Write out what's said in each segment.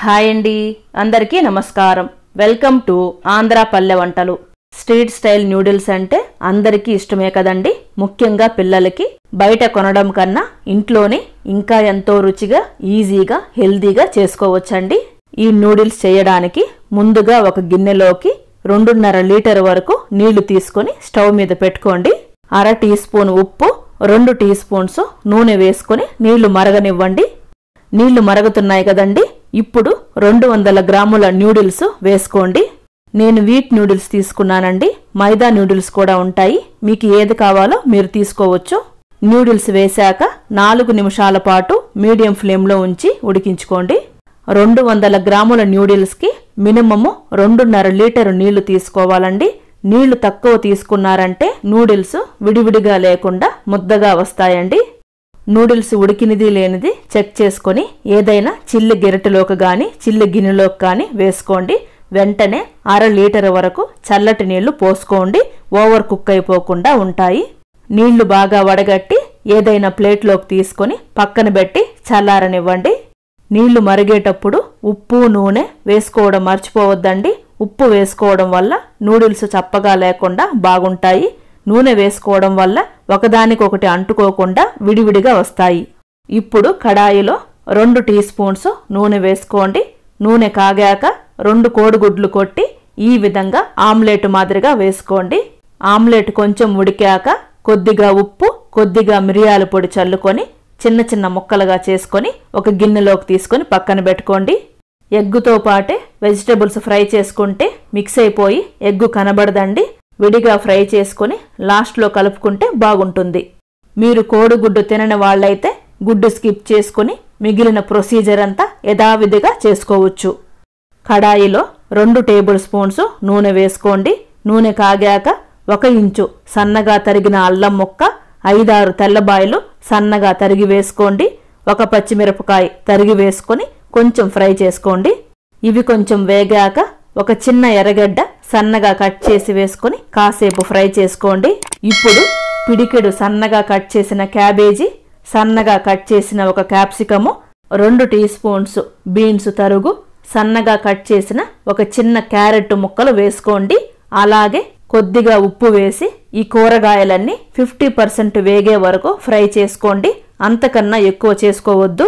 hi అండి అందరికీ నమస్కారం వెల్కమ్ టు ఆంధ్ర పల్లె వంటలు స్ట్రీట్ స్టైల్ న్యూడిల్స్ అంటే అందరికీ ఇష్టమే కదండి ముఖ్యంగా పిల్లలకి బయట కొనడం కన్నా ఇంట్లోనే ఇంకా ఎంతో రుచిగా ఈజీగా హెల్దీగా చేసుకోవచ్చండి ఈ నూడిల్స్ చేయడానికి ముందుగా ఒక గిన్నెలోకి రెండున్నర లీటర్ వరకు నీళ్లు తీసుకొని స్టవ్ మీద పెట్టుకోండి అర టీ స్పూన్ ఉప్పు రెండు టీ స్పూన్స్ నూనె వేసుకొని నీళ్లు మరగనివ్వండి నీళ్లు మరుగుతున్నాయి కదండీ ఇప్పుడు రెండు వందల గ్రాముల న్యూడిల్స్ వేసుకోండి నేను వీట్ న్యూడిల్స్ తీసుకున్నానండి మైదా న్యూడిల్స్ కూడా ఉంటాయి మీకు ఏది కావాలో మీరు తీసుకోవచ్చు న్యూడిల్స్ వేశాక నాలుగు నిమిషాల పాటు మీడియం ఫ్లేమ్లో ఉంచి ఉడికించుకోండి రెండు వందల గ్రాముల న్యూడిల్స్కి మినిమము రెండున్నర లీటరు నీళ్లు తీసుకోవాలండి నీళ్లు తక్కువ తీసుకున్నారంటే నూడిల్స్ విడివిడిగా లేకుండా ముద్దగా వస్తాయండి నూడిల్స్ ఉడికినది లేనిది చెక్ చేసుకొని ఏదైనా చిల్లి గెరటిలోకి కానీ చిల్లి గిన్నెలోకి కానీ వేసుకోండి వెంటనే అర లీటర్ వరకు చల్లటి నీళ్లు పోసుకోండి ఓవర్ కుక్ అయిపోకుండా ఉంటాయి నీళ్లు బాగా వడగట్టి ఏదైనా ప్లేట్లోకి తీసుకొని పక్కన పెట్టి చల్లారనివ్వండి నీళ్లు మరిగేటప్పుడు ఉప్పు నూనె వేసుకోవడం మర్చిపోవద్దండి ఉప్పు వేసుకోవడం వల్ల నూడిల్స్ చప్పగా లేకుండా బాగుంటాయి నూనె వేసుకోవడం వల్ల ఒకదానికొకటి అంటుకోకుండా విడివిడిగా వస్తాయి ఇప్పుడు కడాయిలో రెండు టీ స్పూన్స్ నూనె వేసుకోండి నూనె కాగాక రెండు కోడిగుడ్లు కొట్టి ఈ విధంగా ఆమ్లెట్ మాదిరిగా వేసుకోండి ఆమ్లెట్ కొంచెం ఉడికాక కొద్దిగా ఉప్పు కొద్దిగా మిరియాల పొడి చల్లుకొని చిన్న చిన్న ముక్కలుగా చేసుకొని ఒక గిన్నెలోకి తీసుకొని పక్కన పెట్టుకోండి ఎగ్గుతో పాటే వెజిటేబుల్స్ ఫ్రై చేసుకుంటే మిక్స్ అయిపోయి ఎగ్గు కనబడదండి విడిగా ఫ్రై చేసుకుని లాస్ట్లో కలుపుకుంటే బాగుంటుంది మీరు కోడిగుడ్డు తినని వాళ్ళైతే గుడ్డు స్కిప్ చేసుకుని మిగిలిన ప్రొసీజర్ అంతా యథావిధిగా చేసుకోవచ్చు కడాయిలో రెండు టేబుల్ స్పూన్స్ నూనె వేసుకోండి నూనె కాగాక ఒక ఇంచు సన్నగా తరిగిన అల్లం ముక్క ఐదారు తెల్లబాయిలు సన్నగా తరిగి వేసుకోండి ఒక పచ్చిమిరపకాయ తరిగి వేసుకొని కొంచెం ఫ్రై చేసుకోండి ఇవి కొంచెం వేగాక ఒక చిన్న ఎర్రగడ్డ సన్నగా కట్ చేసి వేసుకొని కాసేపు ఫ్రై చేసుకోండి ఇప్పుడు పిడికెడు సన్నగా కట్ చేసిన క్యాబేజీ సన్నగా కట్ చేసిన ఒక క్యాప్సికము రెండు టీ స్పూన్స్ బీన్స్ తరుగు సన్నగా కట్ చేసిన ఒక చిన్న క్యారెట్ ముక్కలు వేసుకోండి అలాగే కొద్దిగా ఉప్పు వేసి ఈ కూరగాయలన్నీ ఫిఫ్టీ పర్సెంట్ వేగే వరకు ఫ్రై చేసుకోండి అంతకన్నా ఎక్కువ చేసుకోవద్దు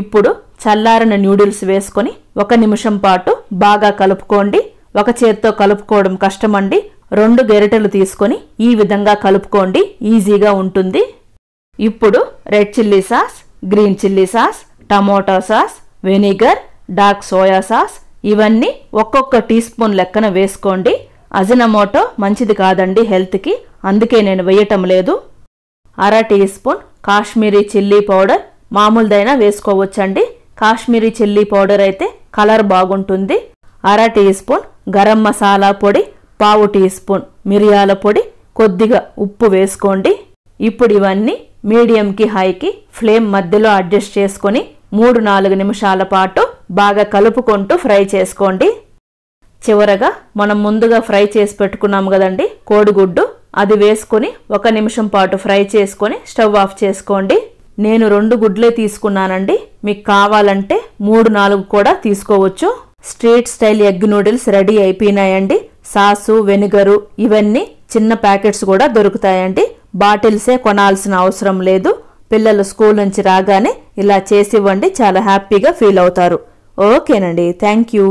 ఇప్పుడు చల్లారిన న్యూడిల్స్ వేసుకొని ఒక నిమిషం పాటు బాగా కలుపుకోండి ఒక చేత్తో కలుపుకోవడం కష్టమండి రెండు గెరిటెలు తీసుకొని ఈ విధంగా కలుపుకోండి ఈజీగా ఉంటుంది ఇప్పుడు red chilli sauce green chilli sauce tomato sauce vinegar dark soya sauce ఇవన్నీ ఒక్కొక్క టీ స్పూన్ లెక్కన వేసుకోండి అజినమోటో మంచిది కాదండి హెల్త్కి అందుకే నేను వేయటం లేదు అర teaspoon Kashmiri chilli powder మామూలుదైనా వేసుకోవచ్చండి కాశ్మీరీ చిల్లీ పౌడర్ అయితే కలర్ బాగుంటుంది అర టీ స్పూన్ గరం మసాలా పొడి పావు టీ స్పూన్ మిరియాల పొడి కొద్దిగా ఉప్పు వేసుకోండి ఇప్పుడు ఇవన్నీ మీడియంకి హైకి ఫ్లేమ్ మధ్యలో అడ్జస్ట్ చేసుకొని మూడు నాలుగు నిమిషాల పాటు బాగా కలుపుకుంటూ ఫ్రై చేసుకోండి చివరగా మనం ముందుగా ఫ్రై చేసి పెట్టుకున్నాము కదండి కోడిగుడ్డు అది వేసుకొని ఒక నిమిషం పాటు ఫ్రై చేసుకొని స్టవ్ ఆఫ్ చేసుకోండి నేను రెండు గుడ్లే తీసుకున్నానండి మీకు కావాలంటే మూడు నాలుగు కూడా తీసుకోవచ్చు street style egg noodles ready అయిపోయినాయండి సాసు వెనిగరు ఇవన్నీ చిన్న ప్యాకెట్స్ కూడా దొరుకుతాయండి బాటిల్సే కొనాల్సిన అవసరం లేదు పిల్లలు స్కూల్ నుంచి రాగానే ఇలా చేసివ్వండి చాలా హ్యాపీగా ఫీల్ అవుతారు ఓకేనండి థ్యాంక్ యూ